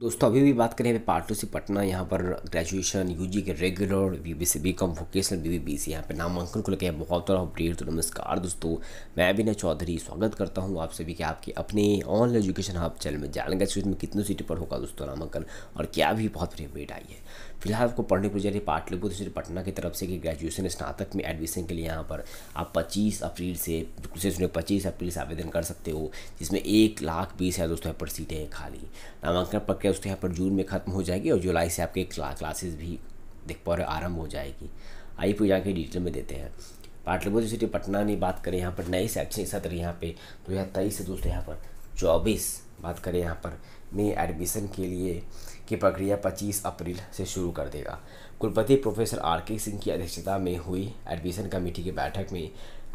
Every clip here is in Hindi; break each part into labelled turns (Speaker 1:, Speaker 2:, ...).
Speaker 1: दोस्तों अभी भी बात करें पार्ट टू से पटना यहाँ पर ग्रेजुएशन यूजी के regular B B B BCom vocational B B B C यहाँ पर नामांकन को लेकर बहुत सारा अपडेट तो नमस्कार दोस्तों मैं अभिनय चौधरी स्वागत करता हूँ आप सभी के आपके अपने ऑनलाइन एजुकेशन हब चैनल में जानेंगे में कितनी सीटों पर होगा दोस्तों नामांकन और क्या भी बहुत बड़ी अपडेट आई है फिलहाल आपको पढ़ने पुजारी पाटलिपुत्र यूनिवर्सिटी पटना की तरफ से कि ग्रेजुएशन स्नातक में एडमिशन के लिए यहाँ पर आप पच्चीस अप्रैल से विशेष पच्चीस अप्रैल से आवेदन कर सकते हो जिसमें एक लाख बीस हज़ार दोस्तों यहाँ पर सीटें हैं खाली नामांकन प्रक्रिया दोस्तों यहाँ पर जून में खत्म हो जाएगी और जुलाई से आपके क्लासेस भी देख पा रहे आरम्भ हो जाएगी आई पी जाकर डिटेल में देते हैं पाटलिपुत्र यूनिवर्सिटी पटना ने बात करें यहाँ पर नए शैक्षणिक सत्र यहाँ पे दो हज़ार तेईस से दोस्तों यहाँ पर चौबीस बात करें यहाँ पर में एडमिशन के लिए की प्रक्रिया 25 अप्रैल से शुरू कर देगा कुलपति प्रोफेसर आर के सिंह की अध्यक्षता में हुई एडमिशन कमेटी की बैठक में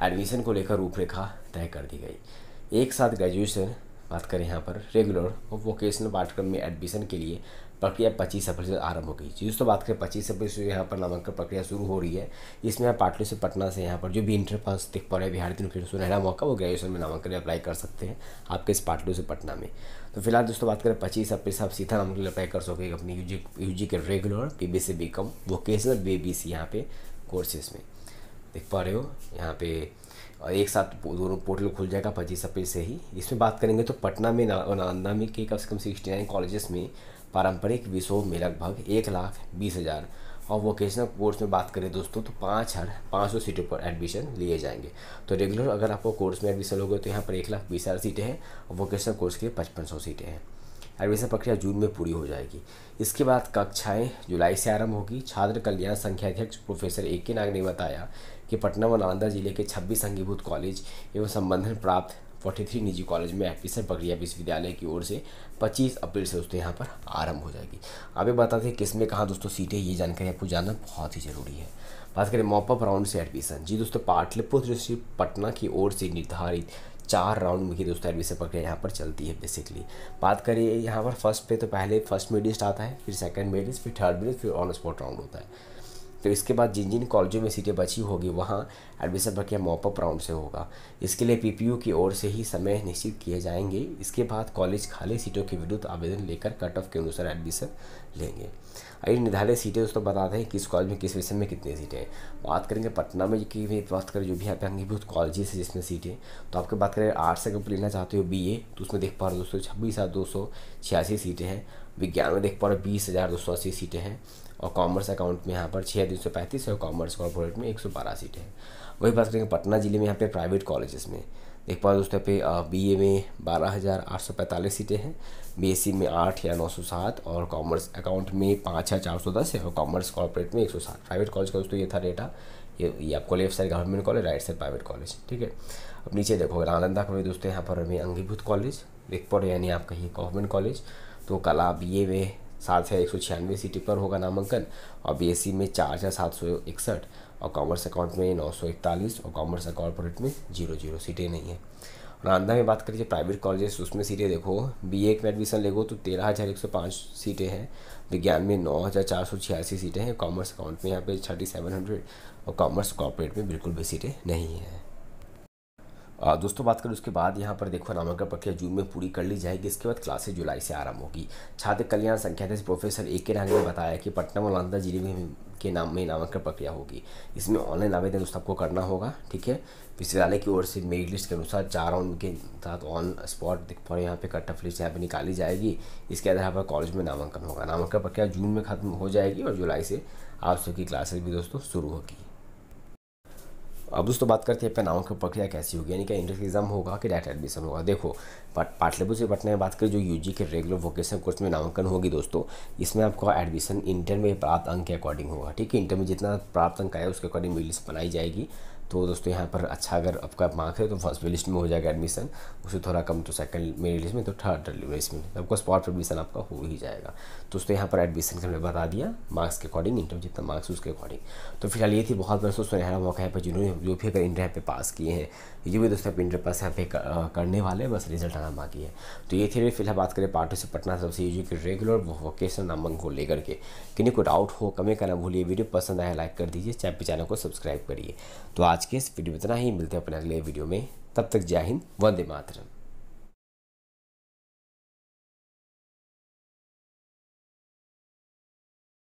Speaker 1: एडमिशन को लेकर रूपरेखा तय कर दी गई एक साथ ग्रेजुएशन बात करें यहाँ पर रेगुलर और वोकेशनल पाठ्यक्रम में एडमिशन के लिए प्रक्रिया पच्चीस अप्रैल से आरंभ हो गई जिस तो बात करें पच्चीस अप्रैल से यहाँ पर नामांकन प्रक्रिया शुरू हो रही है इसमें पाटली से पटना से यहाँ पर जो भी इंटर पा रहे हैं बिहार तीन फिर सुनहरा मौका वो ग्रेजुएशन में नामांकन अप्लाई कर सकते हैं आपके इस पाटली से पटना में तो फिलहाल दोस्तों बात करें पच्चीस अप्रैल से आप सीधा नामांकन अप्लाई कर सकोगे अपनी यू जी के regular P B C B com vocational B B C यहाँ पे कोर्सेज में देख पा रहे हो यहाँ पे और एक साथ दोनों पोर्टल खुल जाएगा पच्चीस अप्रैल से ही इसमें बात करेंगे तो पटना में नालंदा में के कम से कम सिक्सटी नाइन कॉलेजेस में पारंपरिक विषयों में लगभग एक लाख बीस हज़ार और वोकेशनल कोर्स में बात करें दोस्तों तो पाँच हर पाँच सौ सीटों पर एडमिशन लिए जाएंगे तो रेगुलर अगर आपको कोर्स में एडमिशन लोगे तो यहाँ पर एक लाख बीस हज़ार सीटें हैं और वोकेशनल कोर्स के लिए पचपन सौ सीटें हैं एडमिशन प्रक्रिया जून में पूरी हो जाएगी इसके बाद कक्षाएं जुलाई से आरंभ होगी छात्र कल्याण संख्याध्यक्ष प्रोफेसर ए के नाग ने बताया कि पटना व नालंदा जिले के छब्बीस अंगीभूत कॉलेज एवं संबंधन प्राप्त 43 निजी कॉलेज में एडमिशन प्रक्रिया विश्वविद्यालय की ओर से 25 अप्रैल से दोस्तों यहाँ पर आरंभ हो जाएगी अभी बताते हैं किस में कहाँ दोस्तों सीटें ये जानकारी आपको जानना बहुत ही ज़रूरी है बात करें मॉपअप राउंड से एडमिशन जी दोस्तों पाटलिपुत्र पटना की ओर से निर्धारित चार राउंड की दोस्तों एडमिशन प्रक्रिया यहाँ पर चलती है बेसिकली बात करिए यहाँ पर फर्स्ट पे तो पहले फर्स्ट मेडिस्ट आता है फिर सेकंड मेडिस्ट फिर थर्ड मेडिस्ट फिर ऑन स्पॉट राउंड होता है तो इसके बाद जिन जिन कॉलेजों में सीटें बची होगी वहाँ एडमिशन प्रक्रिया मॉपअप राउंड से होगा इसके लिए पीपीयू की ओर से ही समय निश्चित किए जाएंगे इसके बाद कॉलेज खाली सीटों के विरुद्ध आवेदन लेकर कट ऑफ के अनुसार एडमिशन लेंगे अभी निर्धारित सीटें दोस्तों बता दें किस कॉलेज में किस विषय में कितनी सीटें हैं बात करेंगे पटना में की बात करें जो भी आप अंगीभूत कॉलेजेस है जिसमें सीटें तो आपके बात करें आर्ट्स अगर लेना चाहते हो बी ए तो उसमें देख पा रहे हो दोस्तों छब्बीस हज़ार दो सौ छियासी सीटें हैं विज्ञान में देख पा रहे हो बीस हज़ार दो सौ अस्सी सीटें हैं और कॉमर्स अकाउंट में यहाँ पर छः दो सौ पैंतीस और कॉमर्स कॉर्पोरेट में एक सौ बारह सीट है वही बात करेंगे पटना ज़िले में यहाँ पे प्राइवेट कॉलेजेस में देख पाओ दोस्तों पे बीए में बारह हज़ार आठ सौ पैंतालीस सीटें हैं बीएससी में आठ या नौ सौ सात और कॉमर्स अकाउंट में पाँच हज़ार चार सौ दस है और कॉमर्स कॉर्पोरेट में एक सौ सात प्राइवेट कॉलेज का दोस्तों ये था डेटा ये ये आपको left side government college right side private college ठीक है अब नीचे देखो नालंदा का दोस्तों यहाँ पर हमें अंगीभूत कॉलेज देख पर यानी आपका ये गवर्नमेंट कॉलेज तो कला बी ए में सात हज़ार एक सौ छियानवे सीटें पर होगा नामांकन और बीएससी e में चार हज़ार सात सौ इकसठ और कॉमर्स अकाउंट में नौ सौ इकतालीस और कॉमर्स और कॉरपोरेट में जीरो जीरो सीटें नहीं हैं नालंदा में बात करिए तो प्राइवेट कॉलेजेस उसमें सीटें देखो बी ए में एडमिशन लेगो तो तेरह हज़ार एक सौ पाँच सीटें हैं विज्ञान में नौ हज़ार चार सौ छियासी सीटें हैं कॉमर्स अकाउंट में यहाँ पे थर्टी सेवन हंड्रेड और कॉमर्स कॉर्पोरेट में बिल्कुल भी सीटें नहीं हैं दोस्तों बात करें उसके बाद यहाँ पर देखो नामांकन प्रक्रिया जून में पूरी कर ली जाएगी इसके बाद क्लासेज जुलाई से आरंभ होगी छात्र कल्याण संख्या प्रोफेसर ए के रंग ने बताया कि पटना और नालंदा जिले में के नाम में नामांकन प्रक्रिया होगी इसमें ऑनलाइन आवेदन उस आपको करना होगा ठीक है विश्वविद्यालय की ओर से मेरिट लिस्ट के अनुसार चार राउंड के साथ ऑन स्पॉट फॉर यहाँ पर कट ऑफ लिस्ट यहाँ पर निकाली जाएगी इसके आधार पर कॉलेज में नामांकन होगा नामांकन प्रक्रिया जून में खत्म हो जाएगी और जुलाई से आप सबकी क्लासेज भी दोस्तों शुरू होगी अब दोस्तों बात करते हैं पहनावों की प्रक्रिया कैसी होगी यानी कि इंट्रेंस एग्जाम होगा कि डायरेक्ट एडमिशन होगा देखो पाठ्यपुर से पटना में बात करें जो यूजी के रेगुलर वोकेशन कोर्स में नामांकन होगी दोस्तों इसमें आपका एडमिशन इंटर में प्राप्त अंक के अकॉर्डिंग होगा ठीक है इंटर में जितना प्राप्त अंक आया उसके अकॉर्डिंग मेरी लिस्ट बनाई जाएगी तो दोस्तों यहाँ पर अच्छा अगर आपका मार्क्स है तो फर्स्ट लिस्ट में हो जाएगा एडमिशन उससे थोड़ा कम तो सेकंड मेरी लिस्ट में तो थर्ड लिस्ट में आपको स्पॉट पर एडमिशन आपका हो ही जाएगा तो दोस्तों यहाँ पर एडमिशन का हमने बता दिया मार्क्स के अकॉर्डिंग इंटरव्यू जितना मार्क्स उसके अकॉर्डिंग तो फिलहाल ये थी बहुत बड़ा सुनहरा मौका है पर जिन्होंने जो भी अगर इंटर पे पास किए हैं ये भी दोस्तों आप इंटर पास यहाँ पे करने वाले हैं बस रिजल्ट आना बाकी है तो ये थी फिलहाल बात करें पार्टी से पटना सबसे यू के रेगुलर वोकेशन नामांकन को लेकर के किन्हीं को डाउट हो कमें करना भूलिए वीडियो पसंद आया लाइक कर दीजिए चैनल को सब्सक्राइब करिए तो आज आज के इस वीडियो में इतना ही मिलते हैं अपने अगले वीडियो में तब तक जय हिंद वंदे मातरम